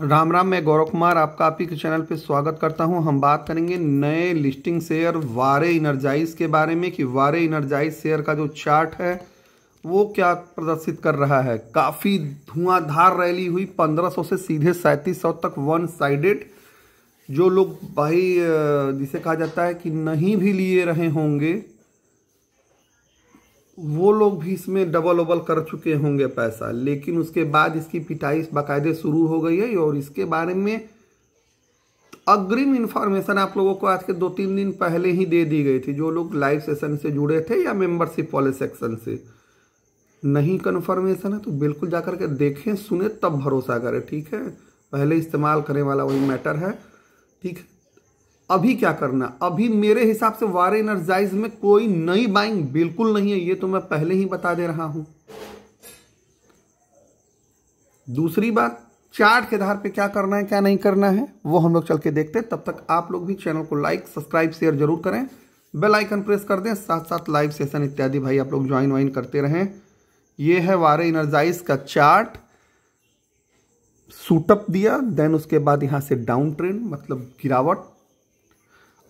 राम राम मैं गौरव कुमार आपका आप ही के चैनल पर स्वागत करता हूं हम बात करेंगे नए लिस्टिंग शेयर वारे इनर्जाइज के बारे में कि वारे इनर्जाइज शेयर का जो चार्ट है वो क्या प्रदर्शित कर रहा है काफ़ी धुआंधार रैली हुई 1500 से सीधे 3700 तक वन साइडेड जो लोग भाई जिसे कहा जाता है कि नहीं भी लिए रहे होंगे वो लोग भी इसमें डबल ओबल कर चुके होंगे पैसा लेकिन उसके बाद इसकी पिटाई बाकायदे शुरू हो गई है और इसके बारे में अग्रिम इन्फॉर्मेशन आप लोगों को आज के दो तीन दिन पहले ही दे दी गई थी जो लोग लाइव सेशन से जुड़े थे या मेंबरशिप वाले सेक्शन से नहीं कन्फर्मेशन है तो बिल्कुल जाकर के देखें सुने तब भरोसा करें ठीक है पहले इस्तेमाल करने वाला वही मैटर है ठीक है अभी क्या करना अभी मेरे हिसाब से वारे एनर्जाइज में कोई नई बाइंग बिल्कुल नहीं है ये तो मैं पहले ही बता दे रहा हूं दूसरी बात चार्ट के आधार पे क्या करना है क्या नहीं करना है वो हम लोग चल के देखते हैं तब तक आप लोग भी चैनल को लाइक सब्सक्राइब शेयर जरूर करें बेल आइकन प्रेस कर दें साथ साथ लाइव सेशन इत्यादि भाई आप लोग ज्वाइन वाइन करते रहें ये है वारे एनर्जाइज का चार्ट सूटअप दिया देन उसके बाद यहाँ से डाउन ट्रेंड मतलब गिरावट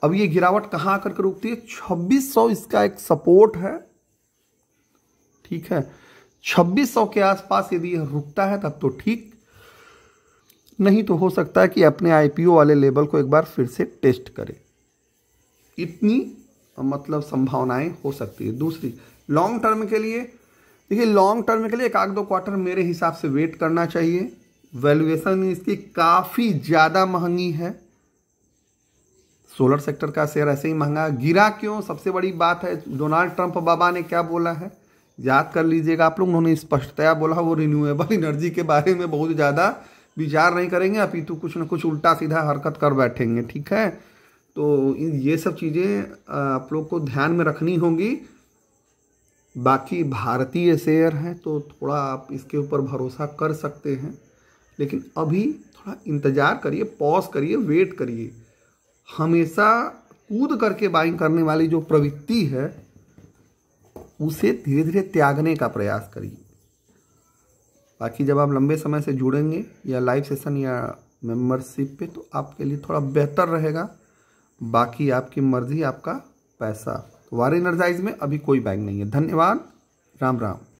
अब ये गिरावट कहां आकर के रुकती है 2600 इसका एक सपोर्ट है ठीक है 2600 के आसपास यदि यह रुकता है तब तो ठीक नहीं तो हो सकता है कि अपने आईपीओ वाले लेवल को एक बार फिर से टेस्ट करें इतनी मतलब संभावनाएं हो सकती है दूसरी लॉन्ग टर्म के लिए देखिए लॉन्ग टर्म के लिए एक आध दो क्वार्टर मेरे हिसाब से वेट करना चाहिए वैल्यूएशन इसकी काफ़ी ज़्यादा महंगी है सोलर सेक्टर का शेयर ऐसे ही महंगा गिरा क्यों सबसे बड़ी बात है डोनाल्ड ट्रंप बाबा ने क्या बोला है याद कर लीजिएगा आप लोग उन्होंने स्पष्टतया बोला वो रिन्यूएबल एनर्जी के बारे में बहुत ज़्यादा विचार नहीं करेंगे अपितु कुछ ना कुछ उल्टा सीधा हरकत कर बैठेंगे ठीक है तो ये सब चीज़ें आप लोग को ध्यान में रखनी होंगी बाकी भारतीय शेयर हैं तो थोड़ा आप इसके ऊपर भरोसा कर सकते हैं लेकिन अभी थोड़ा इंतज़ार करिए पॉज करिए वेट करिए हमेशा कूद करके बाइंग करने वाली जो प्रवृत्ति है उसे धीरे धीरे त्यागने का प्रयास करिए बाकी जब आप लंबे समय से जुड़ेंगे या लाइव सेशन या मेंबरशिप पे तो आपके लिए थोड़ा बेहतर रहेगा बाकी आपकी मर्जी आपका पैसा तो वार एनर्जाइज में अभी कोई बैंक नहीं है धन्यवाद राम राम